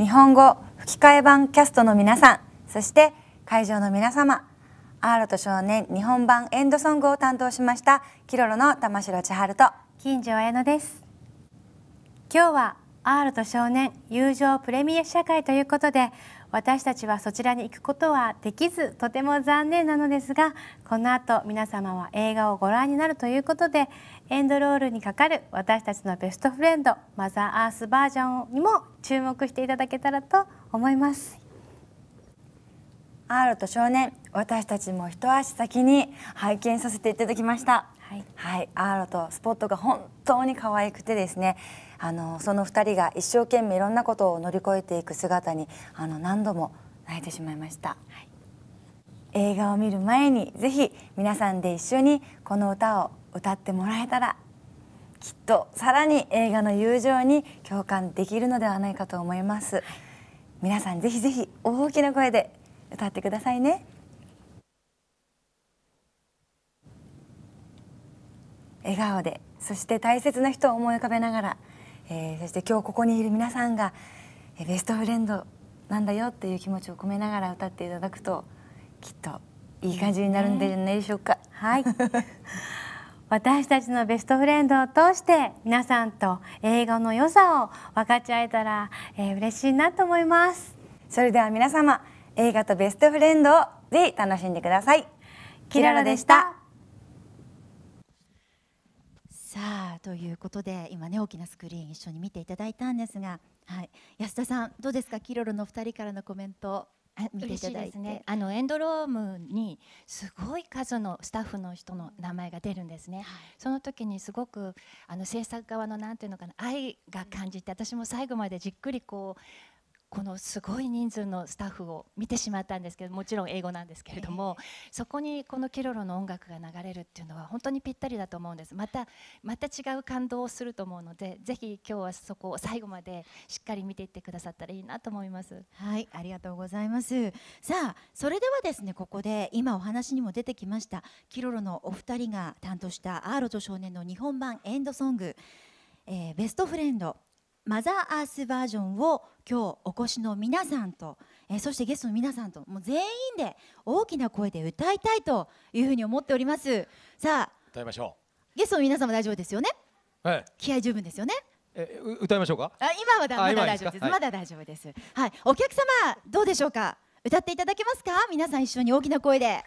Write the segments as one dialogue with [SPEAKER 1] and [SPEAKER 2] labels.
[SPEAKER 1] 日本語吹き替え版キャストの皆さんそして会場の皆様アーロと少年日本版エンドソングを担当しましたキロロの玉城千春と金城彩乃です今日はアーロと少年友情プレミア試写会ということで私たちはそちらに行くことはできずとても残念なのですがこの後皆様は映画をご覧になるということでエンドロールにかかる私たちのベストフレンドマザーアースバージョンにも注目していただけたらと思います。アーロと少年私たちも一足先に拝見させていただきましたはい、はい、アーロとスポットが本当に可愛くてですねあのその2人が一生懸命いろんなことを乗り越えていく姿にあの何度も泣いてしまいました、はい、映画を見る前にぜひ皆さんで一緒にこの歌を歌ってもらえたらきっとさらに映画の友情に共感できるのではないかと思います、はい、皆さんぜひぜひ大きな声で歌ってくださいね笑顔でそして大切な人を思い浮かべながら、えー、そして今日ここにいる皆さんが、えー、ベストフレンドなんだよっていう気持ちを込めながら歌っていただくときっといい感じになるんじゃないでしょうか。はい 私たちのベストフレンドを通して皆さんと英語の良さを分かち合えたら、えー、嬉しいなと思いますそれでは皆様映画とベストフレンドをぜひ楽しんでくださいキララでしたさあということで今ね大きなスクリーン一緒に見ていただいたんです
[SPEAKER 2] が、はい、安田さんどうですかキロロの2人からのコメント見ていただいて、ね、あ
[SPEAKER 1] のエンドロームにすごい数のスタッフの人の名前が出るんですね、その時にすごくあの制作側のなんていうのかな愛が感じて私も最後までじっくりこうこのすごい人数のスタッフを見てしまったんですけどもちろん英語なんですけれども、そこにこのケロロの音楽が流れるっていうのは本当にぴったりだと思うんですまたまた違う感動をすると思うのでぜひ今日はそこを最後までしっかり見ていってくださったらいいなと思いますはいありがとうございますさあ
[SPEAKER 2] それではですねここで今お話にも出てきましたキロロのお二人が担当したアーロと少年の日本版エンドソング、えー、ベストフレンドマザーアースバージョンを今日お越しの皆さんと、えー、そしてゲストの皆さんともう全員で大きな声で歌いたいというふうに思っておりますさあ歌いましょうゲストの皆様大丈夫ですよね、はい、気合十分ですよねえ歌いましょうかあ今はだまだ大丈夫です、はい、まだ大丈夫ですはいお客様どうでしょうか歌っていただけますか皆さん一緒に大きな声であ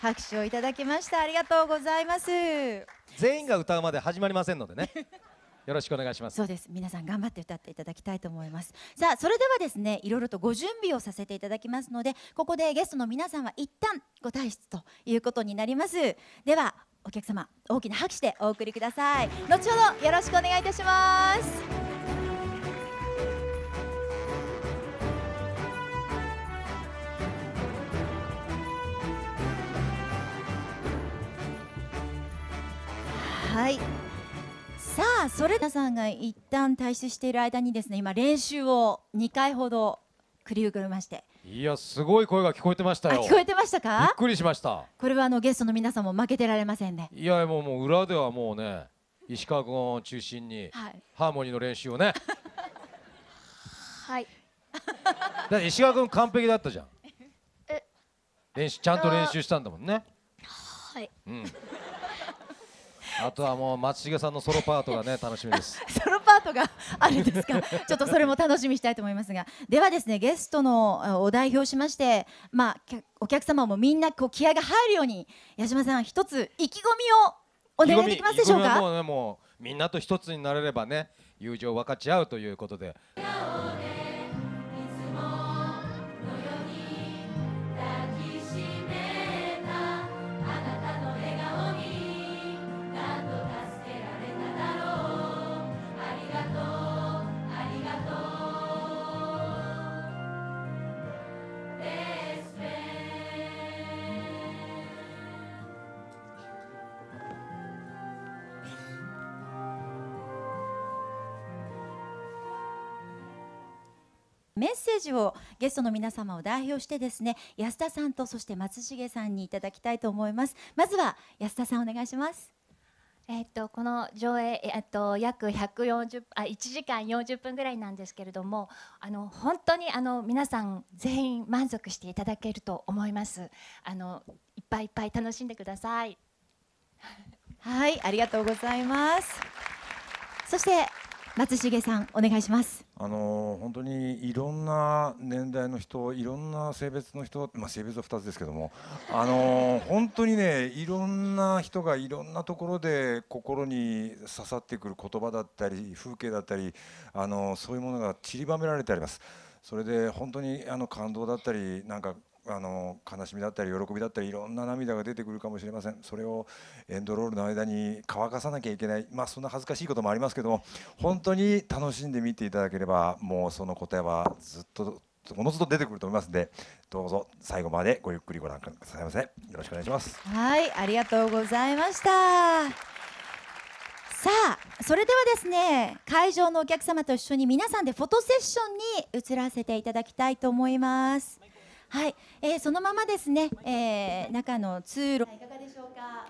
[SPEAKER 2] 拍手をいただきましたありがとうございます全員が歌うまで始まりませんのでねよろしくお願いしますそうです皆さん頑張って歌っていただきたいと思いますさあそれではですねいろいろとご準備をさせていただきますのでここでゲストの皆さんは一旦ご退出ということになりますではお客様大きな拍手でお送りください後ほどよろしくお願いいたしますはいさあそれ皆さんが一旦退出している間にですね今練習を2回ほど繰り広げましていやすごい声が聞こえてましたよ聞こえてましたかびっくりしましたこれはあのゲストの皆さんも負けてられませんねいやもうもう裏ではもうね石川君を中心に、はい、ハーモニーの練習をねはいだって石川君完璧だったじゃんえ練習ちゃんと練習したんだもんねはい、うんあとはもう松重さんのソロパートがね楽しみです ソロパートがあるんですか ちょっとそれも楽しみにしたいと思いますがではですねゲストのお代表しましてまあお客様もみんなこう気合が入るように矢島さん一つ意気込みを
[SPEAKER 1] お願いできますでしょうかも
[SPEAKER 2] う、ね、もうみんなと一つになれればね友情を分かち合うということで。メッセージをゲストの皆様を代表してですね安田さんとそして松重さんにいただきたいと思いますまずは安田さんお願いします
[SPEAKER 1] えっと、この上映、えっと約140あ1時間40分ぐらいなんですけれどもあの本当にあの皆さん全員満足していただけると思いますあのいっぱいいっぱい楽しんでください
[SPEAKER 2] はいありがとうございますそして松重さんお願いしますあの本当にいろんな年代の人いろんな性別の人、まあ、性別は2つですけどもあの本当にねいろんな人がいろんなところで心に刺さってくる言葉だったり風景だったりあのそういうものが散りばめられてあります。それで本当にあの感動だったりなんかあの悲しみだったり喜びだったりいろんな涙が出てくるかもしれませんそれをエンドロールの間に乾かさなきゃいけないまあそんな恥ずかしいこともありますけども本当に楽しんで見ていただければもうその答えはずっとおのずと出てくると思いますのでどうぞ最後までごゆっくりご覧くださいませよろしくお願いしますはいありがとうございましたさあそれではですね会場のお客様と一緒に皆さんでフォトセッションに移らせていただきたいと思います。はい、えー、そのままですね、えー、中の通路いかがでしょうか。